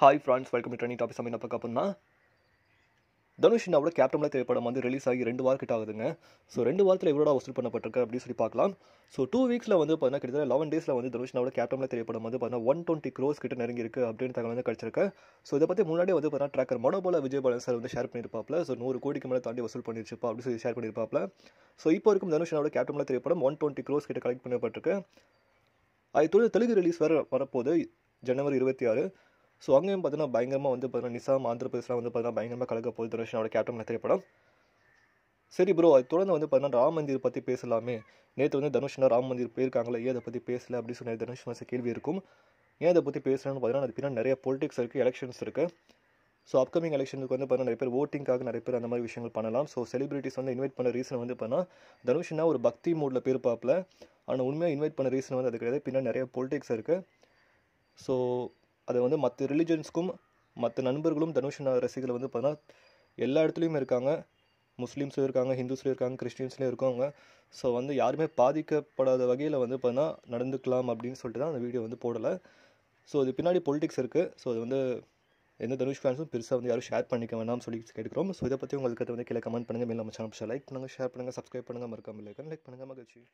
hi friends welcome to ட்ரெனி topic என்ன பார்க்க அப்படின்னா தனுஷ் என்னோட கேப்டம்ல திரைப்படம் வந்து ரிலீஸ் ஆகி ரெண்டு வாரம் கிட்ட ஆகுதுங்க ஸோ ரெண்டு வாரத்தில் எவ்வளோ வசூல் பண்ணப்பட்டிருக்கு அப்படின்னு சொல்லி பார்க்கலாம் ஸோ டூ வீக்ஸில் வந்து பார்த்தீங்கன்னா கிட்டத்தட்ட லெவன் டேஸில் வந்து தனுஷ்னாவோட கேப்டமில் திரைப்படம் வந்து பார்த்தீங்கன்னா ஒன் டுவெண்ட்டி க்ரோஸ் நெருங்கி நெருங்கியிருக்கு அப்படின்னு தகவல் வந்து கழிச்சிருக்கேன் ஸோ இதை பற்றி முன்னாடி வந்து பார்த்தீங்கன்னா ட்ராக்கர் மனோபோல விஜய் பாலன் சார் வந்து ஷேர் பண்ணியிருப்பாப்ல ஸோ நூறு கோடிக்கு மேலே தாண்டி வசூல் பண்ணிருச்சுப்பா அப்படின்னு சொல்லி ஷேர் பண்ணியிருப்பாப்ல ஸோ இப்போ இருக்கும் தனுஷினாவோட கேப்டம்ல திரைப்படம் ஒன் டுவெண்ட்டி க்ரோஸ் கிட்ட கலெக்ட் பண்ணப்பட்டிருக்கு அது தெலுங்கு ரிலீஸ் வர வரப்போது ஜனவரி இருபத்தி ஆறு ஸோ அங்கேயும் பார்த்தீங்கன்னா பயங்கரமாக வந்து பார்த்தீங்கன்னா நிசாம் ஆந்திர பிரதேசலாம் வந்து பார்த்தீங்கன்னா பயங்கரமாக கலக்க போது தனுஷனோட கேப்டன் திரைப்படம் சரி ப்ரோ அது தொடர்ந்து வந்து பார்த்தீங்கன்னா ராம் மந்திர் பற்றி பேசலாமே நேற்று வந்து தனுஷ்னா ராம் மந்திர் போயிருக்காங்களே ஏன் அதை பற்றி பேசலை அப்படின்னு சொன்ன தனுஷ் மனசு கேள்வி இருக்கும் ஏன் அதை பற்றி பேசலாம்னு பார்த்தீங்கன்னா அது பின்னாடி நிறைய பொலிட்டிக்ஸ் இருக்குது எலெக்ஷன்ஸ் இருக்குது ஸோ அப்கமிங் எலெக்ஷனுக்கு வந்து பார்த்தீங்கன்னா நிறைய பேர் ஓட்டிங்காக நிறைய பேர் அந்த மாதிரி விஷயங்கள் பண்ணலாம் ஸோ செலிபிரிட்டிஸ் வந்து இன்வைட் பண்ண ரீசன் வந்து பார்த்தீங்கன்னா தனுஷனா ஒரு பக்தி மூடில் பேர் பார்ப்பில் ஆனால் உண்மையாக இன்வைட் பண்ண ரீசன் வந்து அது கிடையாது பின்னாடி நிறைய பொலிட்டிக்ஸ் இருக்குது ஸோ அதை வந்து மற்ற ரிலிஜன்ஸ்க்கும் மற்ற நண்பர்களும் தனுஷ் ரசிகர்கள் வந்து பார்த்தீங்கன்னா எல்லா இடத்துலையுமே இருக்காங்க முஸ்லீம்ஸும் இருக்காங்க ஹிந்துஸ்லையும் இருக்காங்க கிறிஸ்டின்ஸ்லையும் இருக்காங்க ஸோ வந்து யாருமே பாதிக்கப்படாத வகையில் வந்து பார்த்தீங்கன்னா நடந்துக்கலாம் அப்படின்னு சொல்லிட்டு தான் அந்த வீடியோ வந்து போடலை ஸோ இது பின்னாடி பொலிட்டிக்ஸ் இருக்குது ஸோ அது வந்து எந்த தனுஷ் ஃபேன்ஸும் பெருசாக வந்து யாரும் ஷேர் பண்ணிக்க வேணாம் சொல்லி கேட்குறோம் ஸோ இதை பற்றி உங்களுக்கு வந்து கீழே கமெண்ட் பண்ணுங்கள் நம்ம சேனல் லைக் பண்ணுங்கள் ஷேர் பண்ணுங்கள் சப்ஸ்கிரைப் பண்ணுங்கள் மறக்காமல் லைக் பண்ணுங்கள் மகிழ்ச்சி